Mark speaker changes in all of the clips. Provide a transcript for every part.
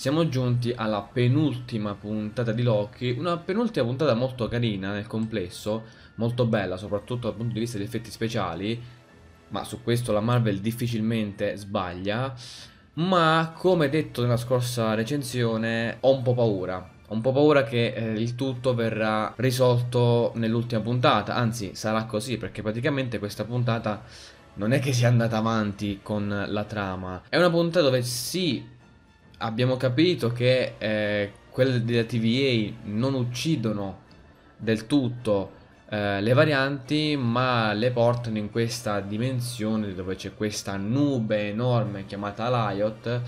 Speaker 1: Siamo giunti alla penultima puntata di Loki, una penultima puntata molto carina nel complesso, molto bella soprattutto dal punto di vista degli effetti speciali, ma su questo la Marvel difficilmente sbaglia, ma come detto nella scorsa recensione ho un po' paura. Ho un po' paura che eh, il tutto verrà risolto nell'ultima puntata, anzi sarà così perché praticamente questa puntata non è che sia andata avanti con la trama. È una puntata dove sì abbiamo capito che eh, quelle della TVA non uccidono del tutto eh, le varianti, ma le portano in questa dimensione dove c'è questa nube enorme chiamata Liot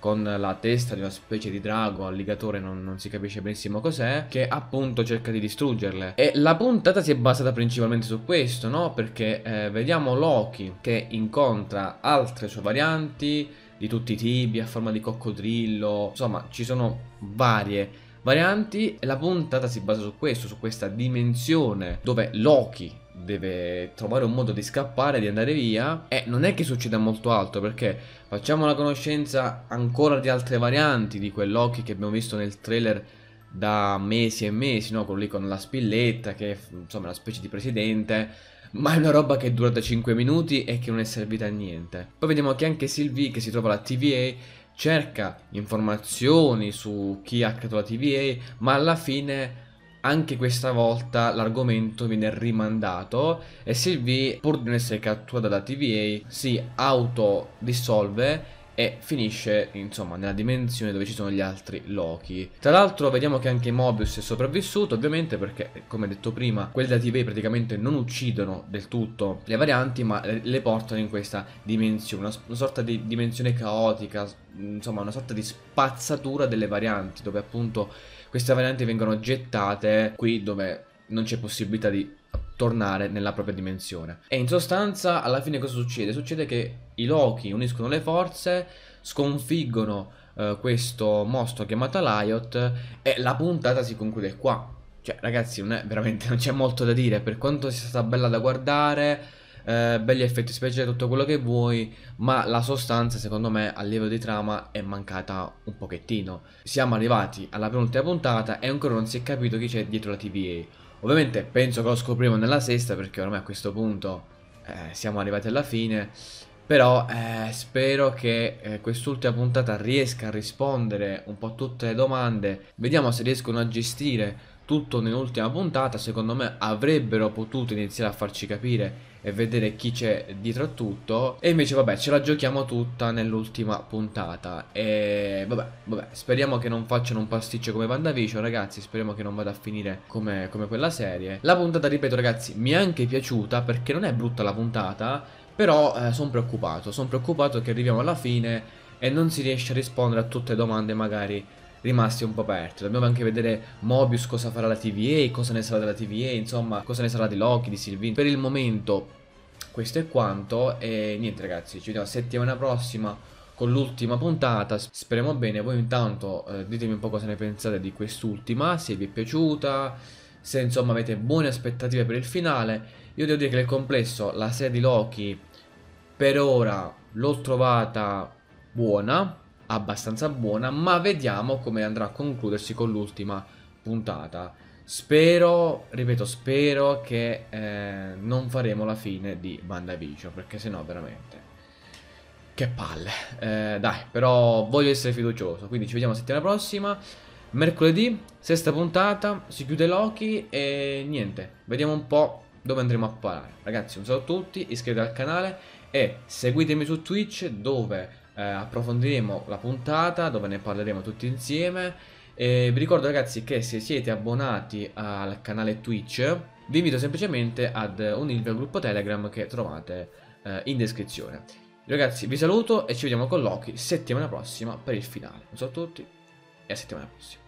Speaker 1: con la testa di una specie di drago, alligatore, non, non si capisce benissimo cos'è, che appunto cerca di distruggerle. E la puntata si è basata principalmente su questo, no? Perché eh, vediamo Loki che incontra altre sue varianti, di tutti i tipi, a forma di coccodrillo, insomma ci sono varie varianti e la puntata si basa su questo, su questa dimensione dove Loki deve trovare un modo di scappare, di andare via e non è che succeda molto altro perché facciamo la conoscenza ancora di altre varianti di quel Loki che abbiamo visto nel trailer da mesi e mesi, no? quello lì con la spilletta che è insomma una specie di presidente ma è una roba che dura da 5 minuti e che non è servita a niente. Poi vediamo che anche Sylvie, che si trova alla TVA, cerca informazioni su chi ha creato la TVA, ma alla fine anche questa volta l'argomento viene rimandato e Sylvie, pur di non essere catturata dalla TVA, si autodissolve e finisce insomma nella dimensione dove ci sono gli altri Loki. Tra l'altro vediamo che anche Mobius è sopravvissuto ovviamente perché come detto prima quelli da TVA praticamente non uccidono del tutto le varianti ma le portano in questa dimensione, una, una sorta di dimensione caotica, insomma una sorta di spazzatura delle varianti dove appunto queste varianti vengono gettate qui dove non c'è possibilità di tornare nella propria dimensione. E in sostanza alla fine cosa succede? Succede che i Loki uniscono le forze, sconfiggono eh, questo mostro chiamato Lyot e la puntata si conclude qua. Cioè ragazzi non è veramente, non c'è molto da dire, per quanto sia stata bella da guardare, eh, belli effetti speciali, tutto quello che vuoi, ma la sostanza secondo me a livello di trama è mancata un pochettino. Siamo arrivati alla penultima puntata e ancora non si è capito chi c'è dietro la TVA Ovviamente penso che lo scopriremo nella sesta perché ormai a questo punto eh, siamo arrivati alla fine. Però eh, spero che eh, quest'ultima puntata riesca a rispondere un po' a tutte le domande. Vediamo se riescono a gestire tutto nell'ultima puntata, secondo me avrebbero potuto iniziare a farci capire e vedere chi c'è dietro a tutto e invece vabbè ce la giochiamo tutta nell'ultima puntata e vabbè, vabbè speriamo che non facciano un pasticcio come Vandavicio, ragazzi speriamo che non vada a finire come, come quella serie la puntata ripeto ragazzi mi è anche piaciuta perché non è brutta la puntata però eh, sono preoccupato sono preoccupato che arriviamo alla fine e non si riesce a rispondere a tutte le domande magari rimasti un po' aperti. Dobbiamo anche vedere Mobius cosa farà la TVA, cosa ne sarà della TVA, insomma, cosa ne sarà di Loki, di Sylvie. Per il momento questo è quanto e niente ragazzi, ci vediamo settimana prossima con l'ultima puntata, speriamo bene, voi intanto eh, ditemi un po' cosa ne pensate di quest'ultima, se vi è piaciuta, se insomma avete buone aspettative per il finale, io devo dire che nel complesso la serie di Loki per ora l'ho trovata buona, abbastanza buona, ma vediamo come andrà a concludersi con l'ultima puntata. Spero, ripeto, spero che eh, non faremo la fine di Bandavicio, perché sennò veramente... Che palle. Eh, dai, però voglio essere fiducioso, quindi ci vediamo settimana prossima. Mercoledì, sesta puntata, si chiude Loki e niente, vediamo un po' dove andremo a parare. Ragazzi, un saluto a tutti, iscrivetevi al canale e seguitemi su Twitch dove eh, approfondiremo la puntata dove ne parleremo tutti insieme. E vi ricordo ragazzi che se siete abbonati al canale Twitch vi invito semplicemente ad unirvi al gruppo Telegram che trovate eh, in descrizione. Ragazzi vi saluto e ci vediamo con Loki settimana prossima per il finale. Un saluto a tutti e a settimana prossima.